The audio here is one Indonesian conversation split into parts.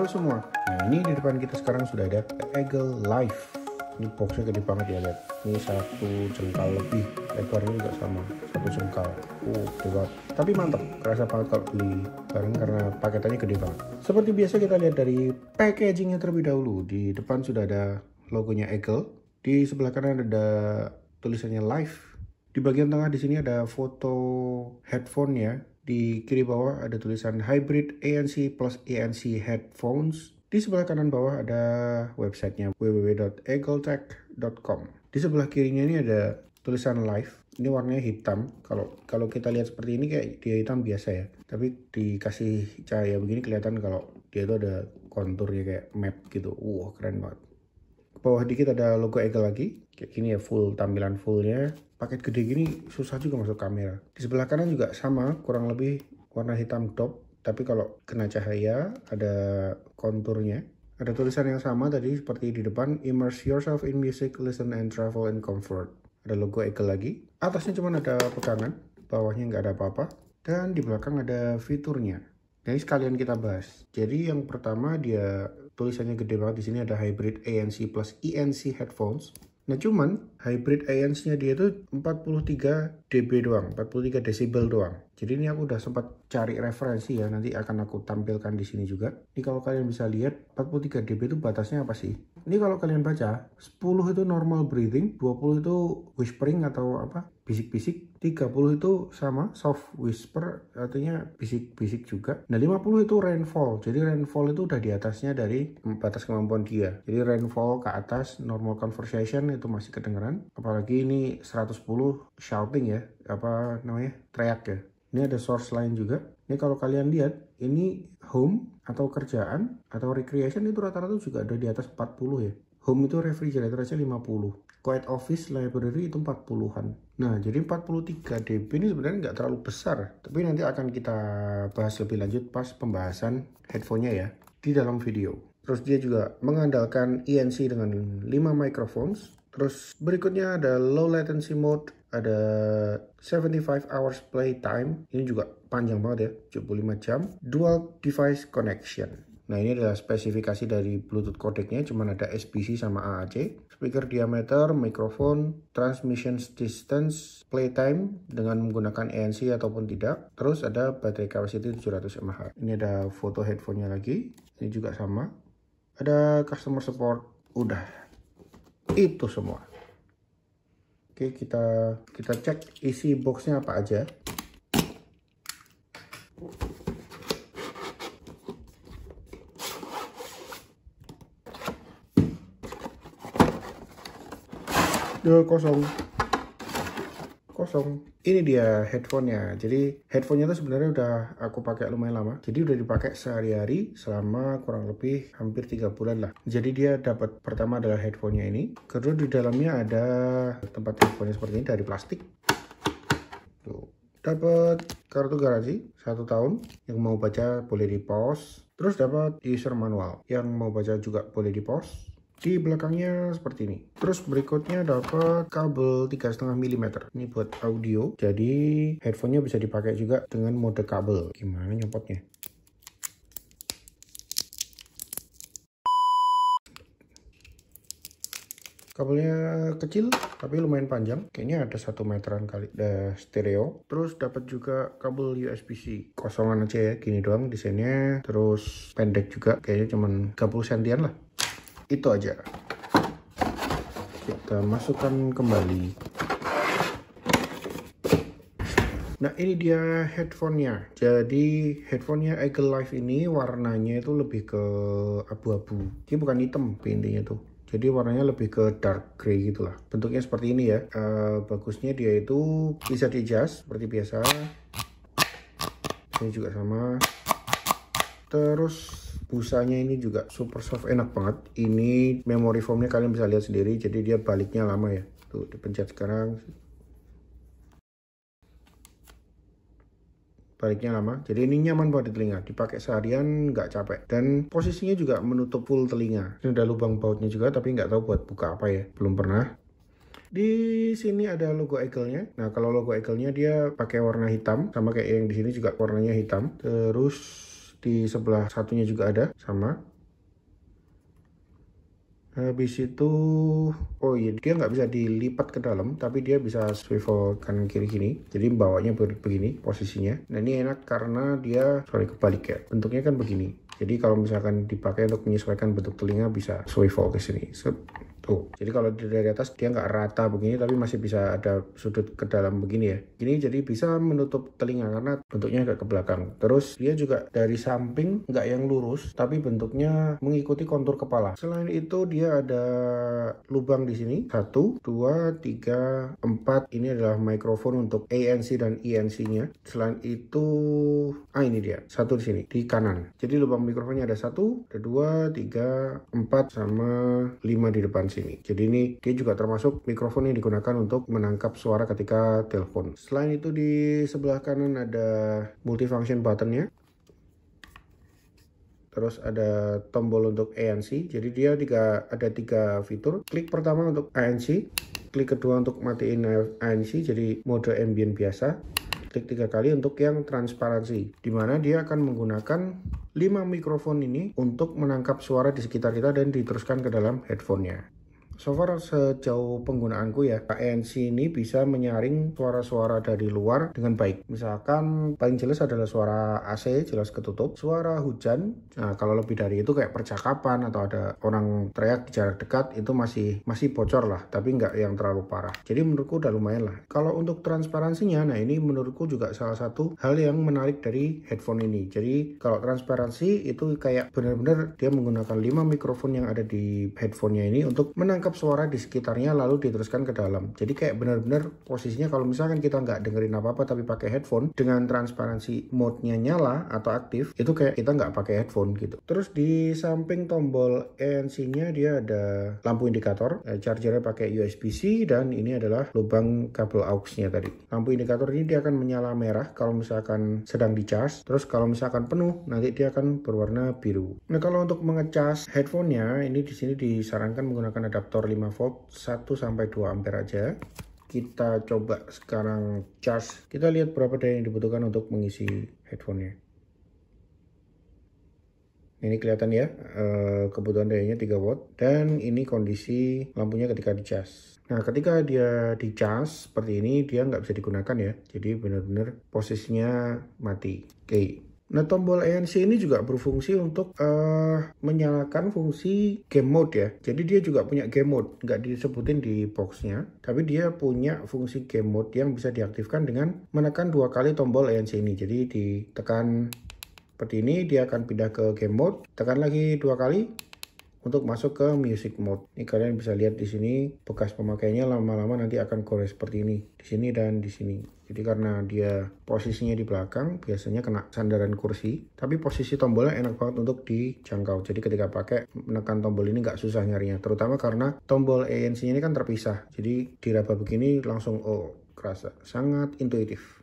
Halo semua, nah ini di depan kita sekarang sudah ada Eagle Life Ini boxnya gede banget ya lihat Ini satu jengkal lebih, ekornya juga sama Satu jengkal, Oh hebat. Tapi mantap, kerasa banget kalau beli bareng karena paketannya gede banget Seperti biasa kita lihat dari packagingnya terlebih dahulu Di depan sudah ada logonya Eagle Di sebelah kanan ada tulisannya Life di bagian tengah di sini ada foto headphone ya di kiri bawah ada tulisan Hybrid ANC plus ANC Headphones. Di sebelah kanan bawah ada websitenya www.eagletech.com. Di sebelah kirinya ini ada tulisan live. Ini warnanya hitam. Kalau kalau kita lihat seperti ini kayak dia hitam biasa ya. Tapi dikasih cahaya begini kelihatan kalau dia itu ada konturnya kayak map gitu. Wah, wow, keren banget. Ke bawah dikit ada logo Eagle lagi. Kayak gini ya full tampilan fullnya paket gede gini susah juga masuk kamera di sebelah kanan juga sama kurang lebih warna hitam top tapi kalau kena cahaya ada konturnya ada tulisan yang sama tadi seperti di depan immerse yourself in music listen and travel in comfort ada logo Eagle lagi atasnya cuma ada pegangan bawahnya nggak ada apa-apa dan di belakang ada fiturnya jadi sekalian kita bahas jadi yang pertama dia tulisannya gede banget di sini ada hybrid ANC plus ENC headphones Nah cuman hybrid ANC-nya dia itu 43 dB doang, 43 desibel doang. Jadi ini aku udah sempat cari referensi ya, nanti akan aku tampilkan di sini juga. Ini kalau kalian bisa lihat, 43 dB itu batasnya apa sih? Ini kalau kalian baca, 10 itu normal breathing, 20 itu whispering atau apa, bisik-bisik, 30 itu sama soft whisper artinya bisik-bisik juga. Nah 50 itu rainfall. Jadi rainfall itu udah di atasnya dari batas kemampuan dia. Jadi rainfall ke atas normal conversation itu masih kedengeran. Apalagi ini 110 shouting ya apa namanya teriak ya ini ada source lain juga. Ini kalau kalian lihat, ini home atau kerjaan atau recreation itu rata-rata juga ada di atas 40 ya. Home itu refrigerator aja 50. Quiet office library itu 40-an. Nah, jadi 43 dB ini sebenarnya nggak terlalu besar. Tapi nanti akan kita bahas lebih lanjut pas pembahasan headphone-nya ya. Di dalam video. Terus dia juga mengandalkan ENC dengan 5 microphones. Terus berikutnya ada low latency mode ada 75 hours play time ini juga panjang banget ya 75 jam dual device connection Nah ini adalah spesifikasi dari Bluetooth codecnya, cuman ada SBC sama AAC. Speaker diameter, microphone, transmission distance, play time dengan menggunakan ANC ataupun tidak. Terus ada baterai capacity 700 mAh. Ini ada foto headphone-nya lagi. Ini juga sama. Ada customer support. Udah. Itu semua. Oke, kita kita cek isi boxnya apa aja. Duh, kosong langsung ini dia headphonenya jadi headphonenya itu sebenarnya udah aku pakai lumayan lama jadi udah dipakai sehari-hari selama kurang lebih hampir tiga bulan lah jadi dia dapat pertama adalah headphonenya ini kedua di dalamnya ada tempat headphonenya seperti ini dari plastik tuh dapat kartu garansi satu tahun yang mau baca boleh di pause terus dapat user manual yang mau baca juga boleh di pause di belakangnya seperti ini terus berikutnya dapat kabel 3,5 mm ini buat audio jadi headphonenya bisa dipakai juga dengan mode kabel gimana nyopotnya kabelnya kecil tapi lumayan panjang kayaknya ada satu meteran kali ada stereo terus dapat juga kabel USB-C kosongan aja ya gini doang desainnya terus pendek juga kayaknya cuman 30 sentian lah itu aja kita masukkan kembali nah ini dia headphonenya jadi headphonenya Eagle Life ini warnanya itu lebih ke abu-abu ini bukan hitam intinya tuh jadi warnanya lebih ke dark grey gitulah bentuknya seperti ini ya uh, bagusnya dia itu bisa di adjust seperti biasa ini juga sama terus busanya ini juga super soft enak banget ini memory foamnya kalian bisa lihat sendiri jadi dia baliknya lama ya tuh dipencet sekarang baliknya lama jadi ini nyaman buat di telinga dipakai seharian nggak capek dan posisinya juga menutup full telinga ini ada lubang bautnya juga tapi nggak tahu buat buka apa ya belum pernah di sini ada logo Eagle-nya. Nah, kalau logo Eagle-nya dia pakai warna hitam sama kayak yang di sini juga warnanya hitam. Terus di sebelah satunya juga ada sama habis itu oh iya dia nggak bisa dilipat ke dalam tapi dia bisa swivel kanan kiri gini jadi bawahnya begini posisinya nah ini enak karena dia sorry kebalik ya bentuknya kan begini jadi kalau misalkan dipakai untuk menyesuaikan bentuk telinga bisa swivel ke sini Oh jadi kalau dari atas dia nggak rata begini tapi masih bisa ada sudut ke dalam begini ya. Ini jadi bisa menutup telinga karena bentuknya agak ke belakang. Terus dia juga dari samping nggak yang lurus tapi bentuknya mengikuti kontur kepala. Selain itu dia ada lubang di sini. Satu, dua, tiga, empat. Ini adalah mikrofon untuk ANC dan enc nya Selain itu, ah ini dia. Satu di sini, di kanan. Jadi lubang mikrofonnya ada satu, ada dua, tiga, empat, sama lima di depan sini. Jadi ini dia juga termasuk mikrofon yang digunakan untuk menangkap suara ketika telepon. Selain itu di sebelah kanan ada multifunction buttonnya. Terus ada tombol untuk ANC. Jadi dia tiga, ada tiga fitur. Klik pertama untuk ANC. Klik kedua untuk matiin ANC jadi mode ambient biasa klik tiga kali untuk yang transparansi dimana dia akan menggunakan 5 mikrofon ini untuk menangkap suara di sekitar kita dan diteruskan ke dalam headphonenya So far sejauh penggunaanku ya, ANC ini bisa menyaring suara-suara dari luar dengan baik. Misalkan paling jelas adalah suara AC jelas ketutup, suara hujan. Nah, kalau lebih dari itu kayak percakapan atau ada orang teriak di jarak dekat itu masih masih bocor lah, tapi nggak yang terlalu parah. Jadi menurutku udah lumayan lah. Kalau untuk transparansinya, nah ini menurutku juga salah satu hal yang menarik dari headphone ini. Jadi kalau transparansi itu kayak benar-benar dia menggunakan 5 mikrofon yang ada di headphonenya ini untuk menangkap menangkap suara di sekitarnya lalu diteruskan ke dalam. Jadi kayak bener-bener posisinya kalau misalkan kita nggak dengerin apa-apa tapi pakai headphone dengan transparansi mode-nya nyala atau aktif itu kayak kita nggak pakai headphone gitu. Terus di samping tombol ANC-nya dia ada lampu indikator, eh, chargernya pakai USB-C dan ini adalah lubang kabel aux-nya tadi. Lampu indikator ini dia akan menyala merah kalau misalkan sedang di charge. Terus kalau misalkan penuh nanti dia akan berwarna biru. Nah kalau untuk mengecas headphone-nya ini di sini disarankan menggunakan adaptor resistor 5 volt 1 sampai 2 ampere aja kita coba sekarang charge kita lihat berapa daya yang dibutuhkan untuk mengisi headphone-nya ini kelihatan ya eh, kebutuhan dayanya 3 watt dan ini kondisi lampunya ketika di charge nah ketika dia di charge seperti ini dia nggak bisa digunakan ya jadi benar-benar posisinya mati oke okay. Nah, tombol ANC ini juga berfungsi untuk uh, menyalakan fungsi game mode ya. Jadi dia juga punya game mode, nggak disebutin di boxnya, tapi dia punya fungsi game mode yang bisa diaktifkan dengan menekan dua kali tombol ANC ini. Jadi ditekan seperti ini, dia akan pindah ke game mode. Tekan lagi dua kali, untuk masuk ke music mode. Ini kalian bisa lihat di sini bekas pemakaiannya lama-lama nanti akan gores seperti ini. Di sini dan di sini. Jadi karena dia posisinya di belakang biasanya kena sandaran kursi. Tapi posisi tombolnya enak banget untuk dijangkau. Jadi ketika pakai menekan tombol ini nggak susah nyarinya. Terutama karena tombol ANC ini kan terpisah. Jadi diraba begini langsung oh kerasa sangat intuitif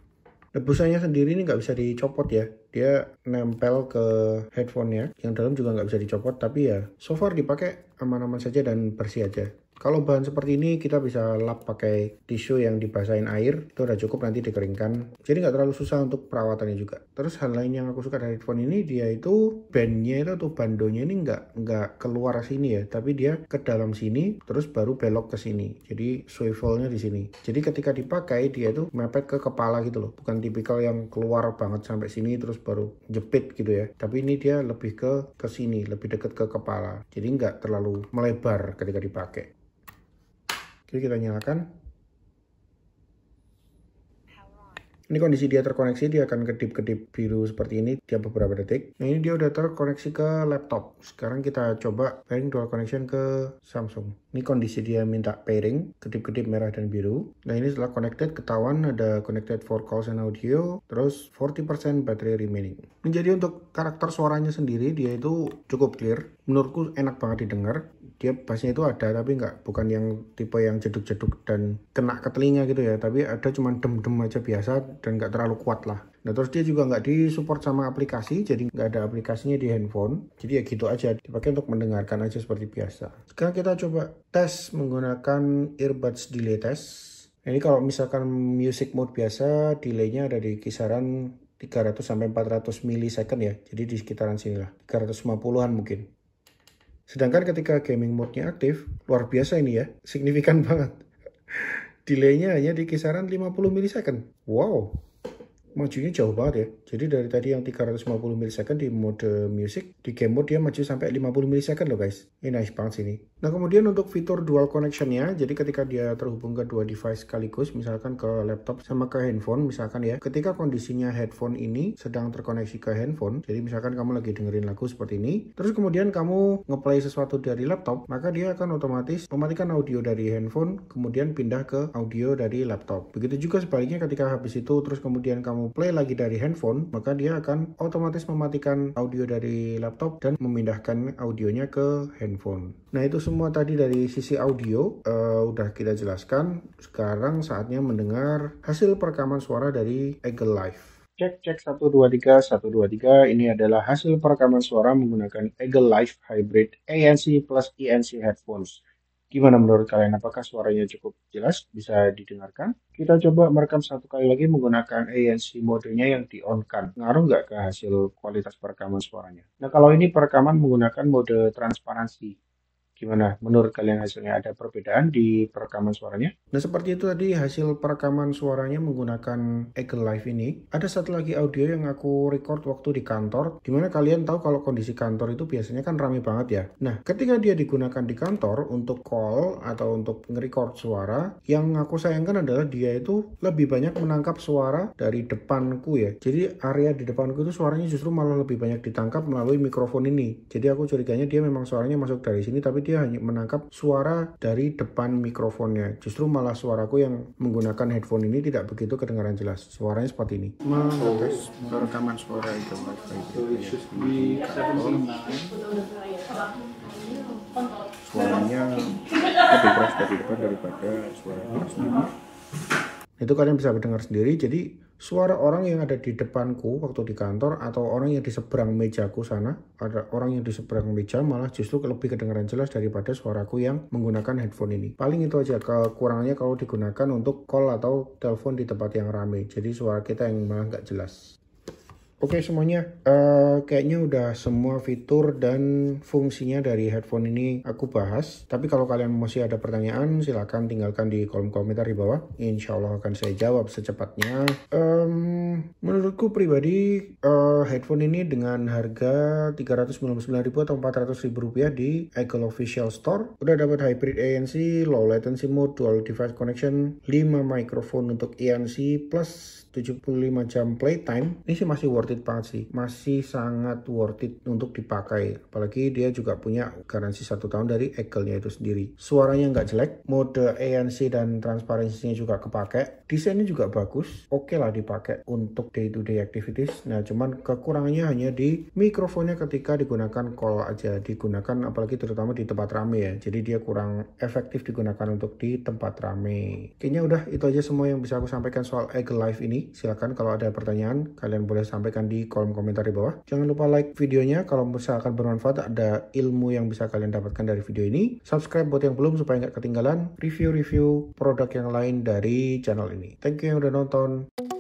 busanya sendiri ini nggak bisa dicopot ya. Dia nempel ke headphone-nya. Yang dalam juga nggak bisa dicopot. Tapi ya so far dipakai aman-aman saja dan bersih aja. Kalau bahan seperti ini kita bisa lap pakai tisu yang dibasahin air, itu udah cukup nanti dikeringkan. Jadi nggak terlalu susah untuk perawatannya juga. Terus hal lain yang aku suka dari headphone ini, dia itu bandnya itu atau bandonya ini nggak nggak keluar sini ya, tapi dia ke dalam sini, terus baru belok ke sini. Jadi swivelnya di sini. Jadi ketika dipakai dia itu mepet ke kepala gitu loh, bukan tipikal yang keluar banget sampai sini terus baru jepit gitu ya. Tapi ini dia lebih ke ke sini, lebih dekat ke kepala. Jadi nggak terlalu melebar ketika dipakai. Oke, kita nyalakan. Ini kondisi dia terkoneksi, dia akan kedip-kedip biru seperti ini tiap beberapa detik. Nah, ini dia udah terkoneksi ke laptop. Sekarang kita coba pairing dual connection ke Samsung. Ini kondisi dia minta pairing, kedip-kedip merah dan biru. Nah ini setelah connected, ketahuan ada connected for calls and audio, terus 40% battery remaining. Menjadi untuk karakter suaranya sendiri, dia itu cukup clear. Menurutku enak banget didengar. Dia bassnya itu ada, tapi nggak bukan yang tipe yang jeduk-jeduk dan kena ke telinga gitu ya. Tapi ada cuman dem-dem aja biasa dan nggak terlalu kuat lah. Nah terus dia juga nggak disupport sama aplikasi, jadi nggak ada aplikasinya di handphone. Jadi ya gitu aja, dipakai untuk mendengarkan aja seperti biasa. Sekarang kita coba tes menggunakan earbuds delay test. Nah, ini kalau misalkan music mode biasa, delaynya ada di kisaran 300 sampai 400 milisecond ya. Jadi di sekitaran sini sinilah, 350-an mungkin. Sedangkan ketika gaming mode-nya aktif, luar biasa ini ya, signifikan banget. Delaynya hanya di kisaran 50 milisecond. Wow, majunya jauh banget ya. Jadi dari tadi yang 350 ms di mode music, di game mode dia maju sampai 50 ms loh guys. Ini nice banget sini. Nah kemudian untuk fitur dual connection connectionnya, jadi ketika dia terhubung ke dua device sekaligus, misalkan ke laptop sama ke handphone misalkan ya, ketika kondisinya headphone ini sedang terkoneksi ke handphone, jadi misalkan kamu lagi dengerin lagu seperti ini, terus kemudian kamu ngeplay sesuatu dari laptop, maka dia akan otomatis mematikan audio dari handphone, kemudian pindah ke audio dari laptop. Begitu juga sebaliknya ketika habis itu terus kemudian kamu play lagi dari handphone, maka dia akan otomatis mematikan audio dari laptop dan memindahkan audionya ke handphone. Nah itu semua tadi dari sisi audio uh, udah kita jelaskan. Sekarang saatnya mendengar hasil perekaman suara dari Eagle Live cek cek 123 123 ini adalah hasil perekaman suara menggunakan Eagle Live Hybrid ANC plus ENC headphones. Gimana menurut kalian? Apakah suaranya cukup jelas bisa didengarkan? Kita coba merekam satu kali lagi menggunakan ANC modenya yang di on kan. Ngaruh nggak ke hasil kualitas perekaman suaranya? Nah kalau ini perekaman menggunakan mode transparansi. Gimana menurut kalian hasilnya? Ada perbedaan di perekaman suaranya? Nah seperti itu tadi hasil perekaman suaranya menggunakan Eagle Live ini. Ada satu lagi audio yang aku record waktu di kantor. Gimana kalian tahu kalau kondisi kantor itu biasanya kan rame banget ya. Nah ketika dia digunakan di kantor untuk call atau untuk nge-record suara. Yang aku sayangkan adalah dia itu lebih banyak menangkap suara dari depanku ya. Jadi area di depanku itu suaranya justru malah lebih banyak ditangkap melalui mikrofon ini. Jadi aku curiganya dia memang suaranya masuk dari sini tapi dia hanya menangkap suara dari depan mikrofonnya. Justru malah suaraku yang menggunakan headphone ini tidak begitu kedengaran jelas. Suaranya seperti ini. Mengetes oh, rekaman suara itu Suaranya lebih keras dari depan daripada suara luar itu kalian bisa mendengar sendiri. Jadi suara orang yang ada di depanku waktu di kantor atau orang yang di seberang mejaku sana, ada orang yang di seberang meja malah justru lebih kedengaran jelas daripada suaraku yang menggunakan headphone ini. Paling itu aja kekurangannya kalau digunakan untuk call atau telepon di tempat yang ramai. Jadi suara kita yang malah nggak jelas. Oke okay, semuanya, uh, kayaknya udah semua fitur dan fungsinya dari headphone ini aku bahas. Tapi kalau kalian masih ada pertanyaan, silahkan tinggalkan di kolom komentar di bawah. Insya Allah akan saya jawab secepatnya. Um, menurutku pribadi, uh, headphone ini dengan harga 399.000 atau 400.000 rupiah di Eagle Official Store. Udah dapat hybrid ANC, low latency mode, dual device connection, 5 microphone untuk ANC, plus 75 jam playtime. Ini sih masih worth worth it banget sih masih sangat worth it untuk dipakai apalagi dia juga punya garansi satu tahun dari Eagle-nya itu sendiri suaranya nggak jelek mode ANC dan transparansinya juga kepake desainnya juga bagus oke okay lah dipakai untuk day to day activities nah cuman kekurangannya hanya di mikrofonnya ketika digunakan call aja digunakan apalagi terutama di tempat rame ya jadi dia kurang efektif digunakan untuk di tempat rame kayaknya udah itu aja semua yang bisa aku sampaikan soal Eagle Live ini silahkan kalau ada pertanyaan kalian boleh sampaikan sampaikan di kolom komentar di bawah. Jangan lupa like videonya kalau misalkan bermanfaat ada ilmu yang bisa kalian dapatkan dari video ini. Subscribe buat yang belum supaya nggak ketinggalan review-review produk yang lain dari channel ini. Thank you yang udah nonton.